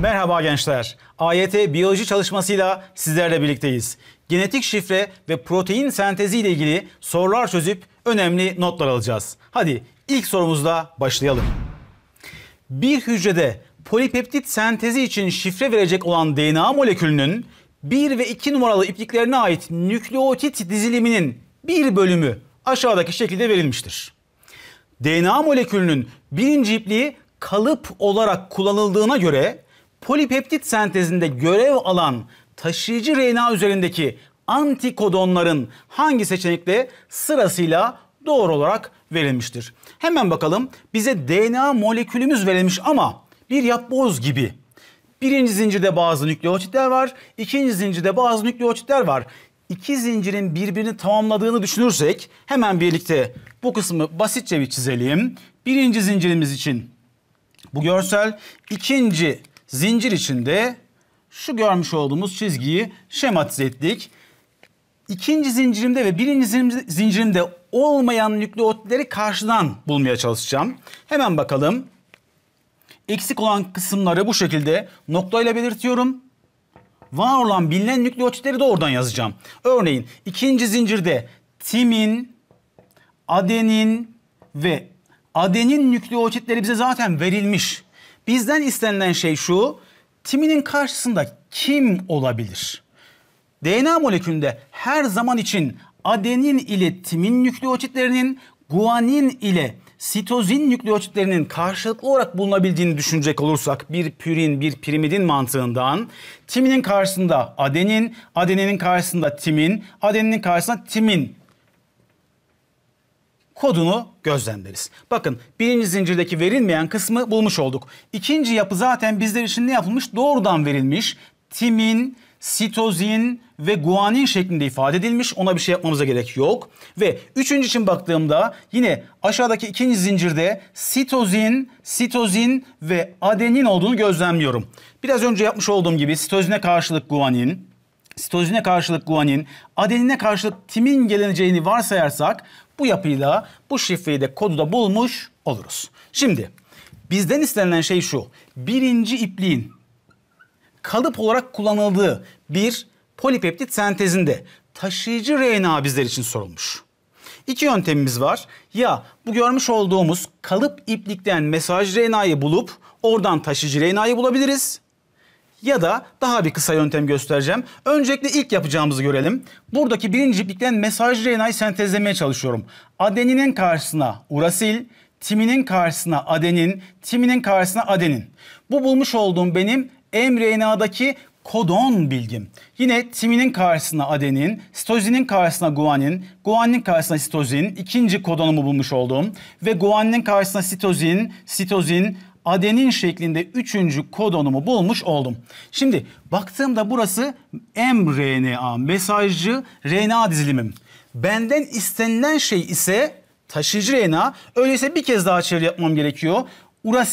Merhaba gençler. AYT biyoloji çalışmasıyla sizlerle birlikteyiz. Genetik şifre ve protein sentezi ile ilgili sorular çözüp önemli notlar alacağız. Hadi ilk sorumuzla başlayalım. Bir hücrede polipeptit sentezi için şifre verecek olan DNA molekülünün 1 ve 2 numaralı ipliklerine ait nükleotit diziliminin bir bölümü aşağıdaki şekilde verilmiştir. DNA molekülünün birinci ipliği kalıp olarak kullanıldığına göre polipeptit sentezinde görev alan taşıyıcı RNA üzerindeki antikodonların hangi seçenekle sırasıyla doğru olarak verilmiştir? Hemen bakalım. Bize DNA molekülümüz verilmiş ama bir yapboz gibi. Birinci zincirde bazı nükleotitler var, ikinci zincirde bazı nükleotitler var. İki zincirin birbirini tamamladığını düşünürsek hemen birlikte bu kısmı basitçe bir çizelim. Birinci zincirimiz için bu görsel, ikinci zincir içinde şu görmüş olduğumuz çizgiyi şematize ettik. İkinci zincirimde ve birinci zincirimde olmayan nükleotitleri karşıdan bulmaya çalışacağım. Hemen bakalım. Eksik olan kısımları bu şekilde noktayla belirtiyorum. Var olan bilinen nükleotitleri de oradan yazacağım. Örneğin ikinci zincirde timin, adenin ve adenin nükleotitleri bize zaten verilmiş. Bizden istenilen şey şu. Timinin karşısında kim olabilir? DNA molekülünde her zaman için adenin ile timin nükleotitlerinin guanin ile sitozin nükleotitlerinin karşılıklı olarak bulunabildiğini düşünecek olursak bir pürin bir pirimidin mantığından timinin karşısında adenin, adeninin karşısında timin, adeninin karşısında timin kodunu gözlemleriz. Bakın birinci zincirdeki verilmeyen kısmı bulmuş olduk. İkinci yapı zaten bizler için ne yapılmış? Doğrudan verilmiş. Timin, sitozin ve guanin şeklinde ifade edilmiş. Ona bir şey yapmamıza gerek yok. Ve üçüncü için baktığımda yine aşağıdaki ikinci zincirde sitozin, sitozin ve adenin olduğunu gözlemliyorum. Biraz önce yapmış olduğum gibi sitozine karşılık guanin, sitozine karşılık guanin, adenine karşılık timin geleceğini varsayarsak bu yapıyla, bu şifreyi de kodu da bulmuş oluruz. Şimdi bizden istenilen şey şu. Birinci ipliğin kalıp olarak kullanıldığı bir polipeptit sentezinde taşıyıcı RNA bizler için sorulmuş. İki yöntemimiz var. Ya bu görmüş olduğumuz kalıp iplikten mesaj RNA'yı bulup oradan taşıyıcı RNA'yı bulabiliriz ya da daha bir kısa yöntem göstereceğim. Öncelikle ilk yapacağımızı görelim. Buradaki birinci iplikten mesaj RNA'yı sentezlemeye çalışıyorum. Adeninin karşısına urasil, timinin karşısına adenin, timinin karşısına adenin. Bu bulmuş olduğum benim mRNA'daki kodon bilgim. Yine timinin karşısına adenin, sitozinin karşısına guanin, guaninin karşısına sitozin, ikinci kodonumu bulmuş olduğum ve guaninin karşısına sitozin, sitozin, adenin şeklinde üçüncü kodonumu bulmuş oldum. Şimdi baktığımda burası mRNA mesajcı RNA dizilimim. Benden istenilen şey ise taşıyıcı RNA. Öyleyse bir kez daha çeviri yapmam gerekiyor.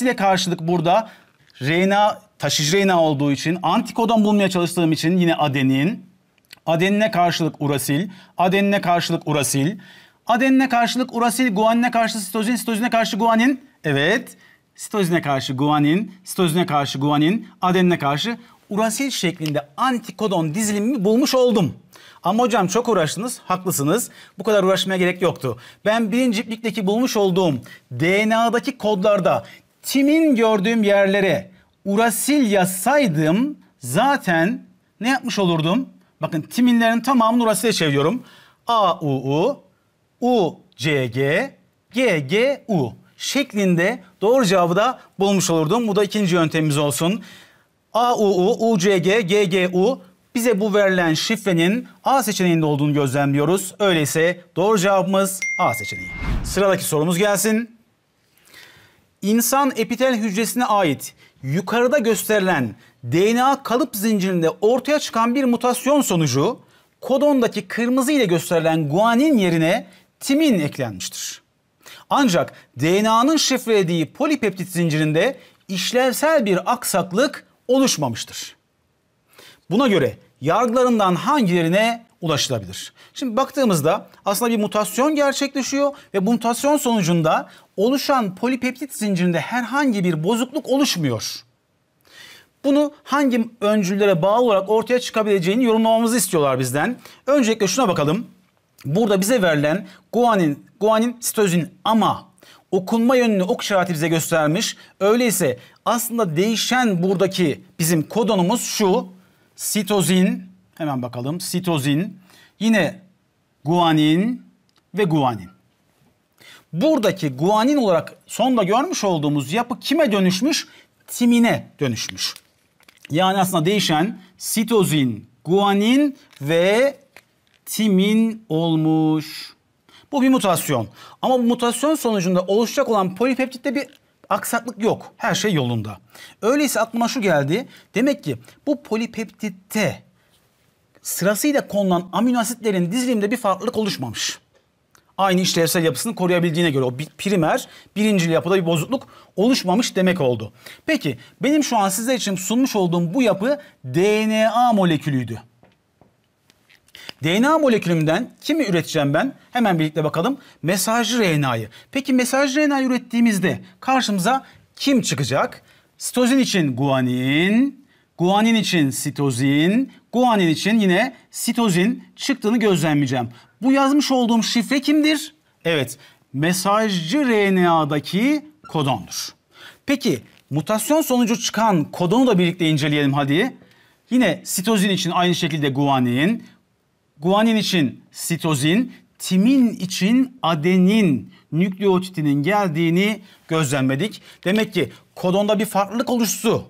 ile karşılık burada RNA taşıcı RNA olduğu için antikodon bulmaya çalıştığım için yine adenin. Adenine karşılık urasil, adenine karşılık urasil, adenine karşılık urasil, guanine karşılık sitozin, sitozine karşı guanin. Evet sitozine karşı guanin, sitozine karşı guanin, adenine karşı urasil şeklinde antikodon dizilimini bulmuş oldum. Ama hocam çok uğraştınız, haklısınız. Bu kadar uğraşmaya gerek yoktu. Ben birinci iplikteki bulmuş olduğum DNA'daki kodlarda timin gördüğüm yerlere urasil yazsaydım zaten ne yapmış olurdum? Bakın timinlerin tamamını urasile çeviriyorum. A, U, U, U, C, G, G, G, U şeklinde doğru cevabı da bulmuş olurdum. Bu da ikinci yöntemimiz olsun. A U U U C G G U. bize bu verilen şifrenin A seçeneğinde olduğunu gözlemliyoruz. Öyleyse doğru cevabımız A seçeneği. Sıradaki sorumuz gelsin. İnsan epitel hücresine ait yukarıda gösterilen DNA kalıp zincirinde ortaya çıkan bir mutasyon sonucu kodondaki kırmızı ile gösterilen guanin yerine timin eklenmiştir. Ancak DNA'nın şifrelediği polipeptit zincirinde işlevsel bir aksaklık oluşmamıştır. Buna göre yargılarından hangilerine ulaşılabilir? Şimdi baktığımızda aslında bir mutasyon gerçekleşiyor ve bu mutasyon sonucunda oluşan polipeptit zincirinde herhangi bir bozukluk oluşmuyor. Bunu hangi öncüllere bağlı olarak ortaya çıkabileceğini yorumlamamızı istiyorlar bizden. Öncelikle şuna bakalım. Burada bize verilen guanin, guanin sitozin ama okunma yönünü ok işareti bize göstermiş. Öyleyse aslında değişen buradaki bizim kodonumuz şu. Sitozin, hemen bakalım sitozin, yine guanin ve guanin. Buradaki guanin olarak sonda görmüş olduğumuz yapı kime dönüşmüş? Timine dönüşmüş. Yani aslında değişen sitozin, guanin ve timin olmuş. Bu bir mutasyon. Ama bu mutasyon sonucunda oluşacak olan polipeptitte bir aksaklık yok. Her şey yolunda. Öyleyse aklıma şu geldi. Demek ki bu polipeptitte sırasıyla konulan amino asitlerin diziliminde bir farklılık oluşmamış. Aynı işlevsel yapısını koruyabildiğine göre o primer birinci yapıda bir bozukluk oluşmamış demek oldu. Peki benim şu an size için sunmuş olduğum bu yapı DNA molekülüydü. DNA molekülümden kimi üreteceğim ben? Hemen birlikte bakalım. Mesajcı RNA'yı. Peki mesajcı RNA ürettiğimizde karşımıza kim çıkacak? Sitozin için guanin, guanin için sitozin, guanin için yine sitozin çıktığını gözlemleyeceğim. Bu yazmış olduğum şifre kimdir? Evet, mesajcı RNA'daki kodondur. Peki mutasyon sonucu çıkan kodonu da birlikte inceleyelim hadi. Yine sitozin için aynı şekilde guanin, Guanin için sitozin, timin için adenin nükleotidinin geldiğini gözlemledik. Demek ki kodonda bir farklılık oluştu.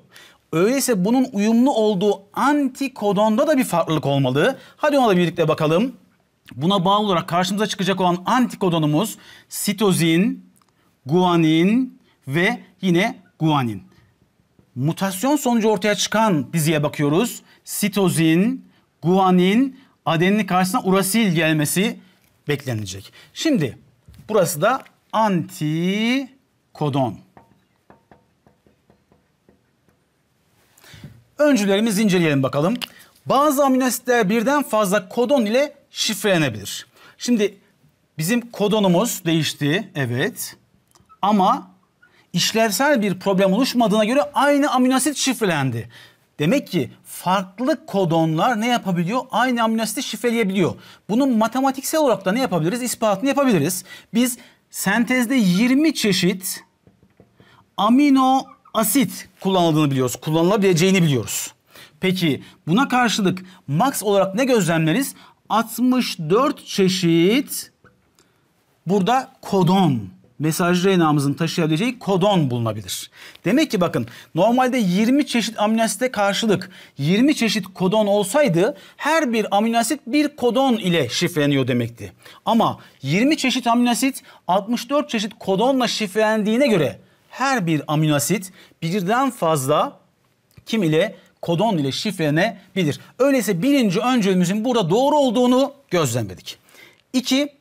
Öyleyse bunun uyumlu olduğu antikodonda da bir farklılık olmalı. Hadi ona da birlikte bakalım. Buna bağlı olarak karşımıza çıkacak olan antikodonumuz sitozin, guanin ve yine guanin. Mutasyon sonucu ortaya çıkan diziye bakıyoruz. Sitozin, guanin adenin karşısına urasil gelmesi beklenecek. Şimdi burası da antikodon. Öncülerimizi inceleyelim bakalım. Bazı aminositler birden fazla kodon ile şifrelenebilir. Şimdi bizim kodonumuz değişti evet ama işlevsel bir problem oluşmadığına göre aynı aminoasit şifrelendi. Demek ki farklı kodonlar ne yapabiliyor? Aynı amino aminoasiti şifreleyebiliyor. Bunun matematiksel olarak da ne yapabiliriz? İspatını yapabiliriz. Biz sentezde 20 çeşit amino asit kullanıldığını biliyoruz. Kullanılabileceğini biliyoruz. Peki buna karşılık max olarak ne gözlemleriz? 64 çeşit burada kodon Mesaj RNA'mızın taşıyabileceği kodon bulunabilir. Demek ki bakın normalde 20 çeşit aminoasite karşılık 20 çeşit kodon olsaydı her bir aminoasit bir kodon ile şifreleniyor demekti. Ama 20 çeşit aminoasit 64 çeşit kodonla şifrelendiğine göre her bir aminoasit birden fazla kim ile kodon ile şifrelenebilir. Öyleyse birinci öncülümüzün burada doğru olduğunu gözlemledik. İki,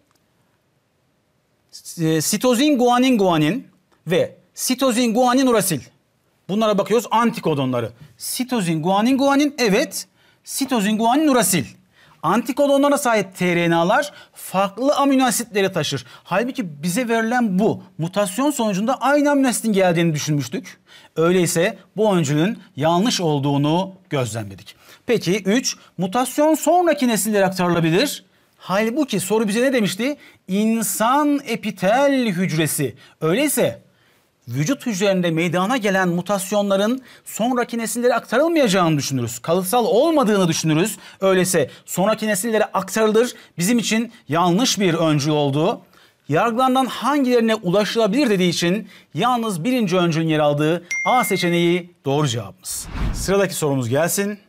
ee, sitozin, guanin, guanin ve sitozin, guanin, urasil. Bunlara bakıyoruz antikodonları. Sitozin, guanin, guanin evet. Sitozin, guanin, urasil. Antikodonlara sahip tRNA'lar farklı amino asitleri taşır. Halbuki bize verilen bu mutasyon sonucunda aynı amino asitin geldiğini düşünmüştük. Öyleyse bu öncülün yanlış olduğunu gözlemledik. Peki 3. Mutasyon sonraki nesillere aktarılabilir. Halbuki soru bize ne demişti? İnsan epitel hücresi. Öyleyse vücut hücrelerinde meydana gelen mutasyonların sonraki nesillere aktarılmayacağını düşünürüz. Kalıtsal olmadığını düşünürüz. Öyleyse sonraki nesillere aktarılır bizim için yanlış bir öncül olduğu. Yargılardan hangilerine ulaşılabilir dediği için yalnız birinci öncülün yer aldığı A seçeneği doğru cevabımız. Sıradaki sorumuz gelsin.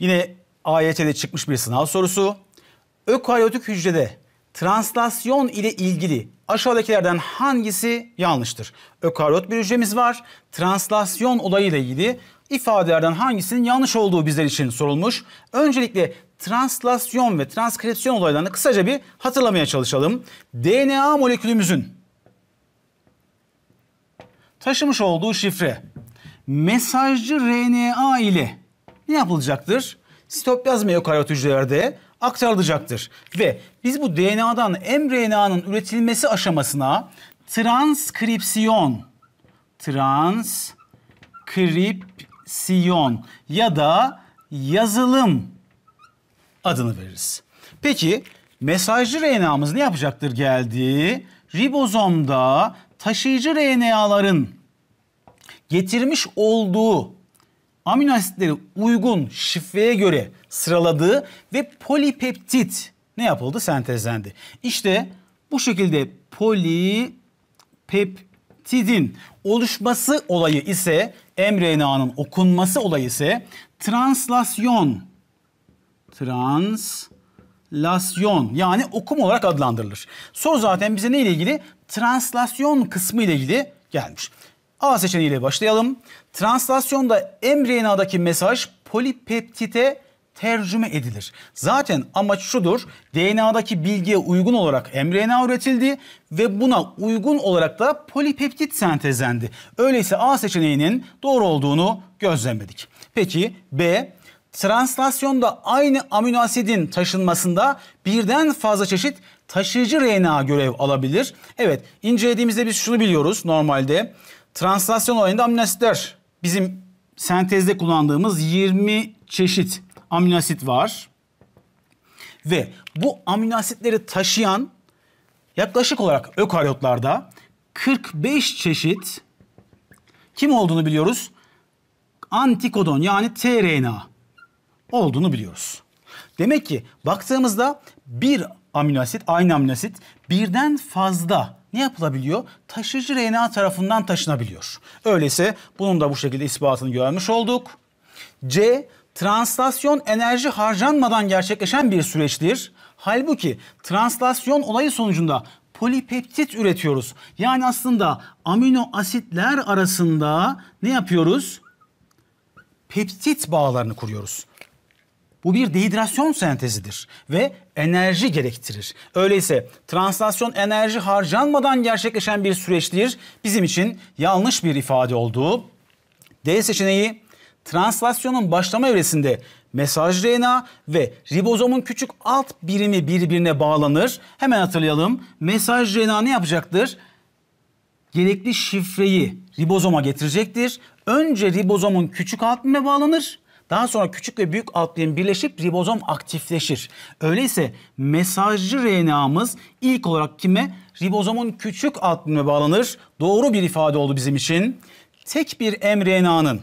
Yine AYT'de çıkmış bir sınav sorusu ökaryotik hücrede translasyon ile ilgili aşağıdakilerden hangisi yanlıştır? Ökaryot bir hücremiz var. Translasyon olayı ile ilgili ifadelerden hangisinin yanlış olduğu bizler için sorulmuş. Öncelikle translasyon ve transkripsiyon olaylarını kısaca bir hatırlamaya çalışalım. DNA molekülümüzün taşımış olduğu şifre mesajcı RNA ile ne yapılacaktır? Sitoplazma eukaryot hücrelerde aktarılacaktır. Ve biz bu DNA'dan mRNA'nın üretilmesi aşamasına transkripsiyon, transkripsiyon ya da yazılım adını veririz. Peki mesajcı RNA'mız ne yapacaktır geldiği ribozomda taşıyıcı RNA'ların getirmiş olduğu amino asitleri uygun şifreye göre sıraladığı ve polipeptit ne yapıldı? Sentezlendi. İşte bu şekilde polipeptidin oluşması olayı ise mRNA'nın okunması olayı ise translasyon translasyon yani okum olarak adlandırılır. Soru zaten bize ne ile ilgili? Translasyon kısmı ile ilgili gelmiş. A seçeneğiyle başlayalım. Translasyonda mRNA'daki mesaj polipeptite tercüme edilir. Zaten amaç şudur. DNA'daki bilgiye uygun olarak mRNA üretildi ve buna uygun olarak da polipeptit sentezlendi. Öyleyse A seçeneğinin doğru olduğunu gözlemledik. Peki B translasyonda aynı amino asidin taşınmasında birden fazla çeşit taşıyıcı RNA görev alabilir. Evet incelediğimizde biz şunu biliyoruz normalde Translasyon olayında aminoasitler. Bizim sentezde kullandığımız 20 çeşit aminoasit var. Ve bu aminoasitleri taşıyan yaklaşık olarak ökaryotlarda 45 çeşit kim olduğunu biliyoruz? Antikodon yani tRNA olduğunu biliyoruz. Demek ki baktığımızda bir amino asit, aynı amino asit birden fazla ne yapılabiliyor? Taşıyıcı RNA tarafından taşınabiliyor. Öyleyse bunun da bu şekilde ispatını görmüş olduk. C, translasyon enerji harcanmadan gerçekleşen bir süreçtir. Halbuki translasyon olayı sonucunda polipeptit üretiyoruz. Yani aslında amino asitler arasında ne yapıyoruz? Peptit bağlarını kuruyoruz. Bu bir dehidrasyon sentezidir ve enerji gerektirir. Öyleyse translasyon enerji harcanmadan gerçekleşen bir süreçtir. Bizim için yanlış bir ifade olduğu. D seçeneği translasyonun başlama evresinde mesaj RNA ve ribozomun küçük alt birimi birbirine bağlanır. Hemen hatırlayalım. Mesaj RNA ne yapacaktır? Gerekli şifreyi ribozoma getirecektir. Önce ribozomun küçük alt birime bağlanır. Daha sonra küçük ve büyük alklerin birleşip ribozom aktifleşir. Öyleyse mesajcı RNA'mız ilk olarak kime? Ribozomun küçük alkline bağlanır. Doğru bir ifade oldu bizim için. Tek bir mRNA'nın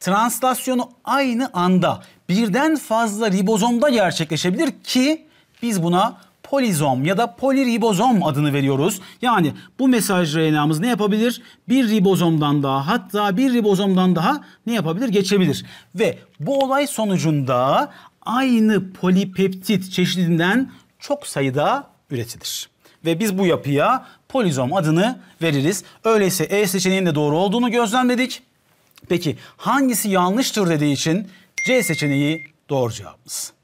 translasyonu aynı anda birden fazla ribozomda gerçekleşebilir ki biz buna polizom ya da poliribozom adını veriyoruz. Yani bu mesaj RNA'mız ne yapabilir? Bir ribozomdan daha hatta bir ribozomdan daha ne yapabilir? Geçebilir. Ve bu olay sonucunda aynı polipeptit çeşidinden çok sayıda üretilir. Ve biz bu yapıya polizom adını veririz. Öyleyse E seçeneğinin de doğru olduğunu gözlemledik. Peki hangisi yanlıştır dediği için C seçeneği doğru cevabımız.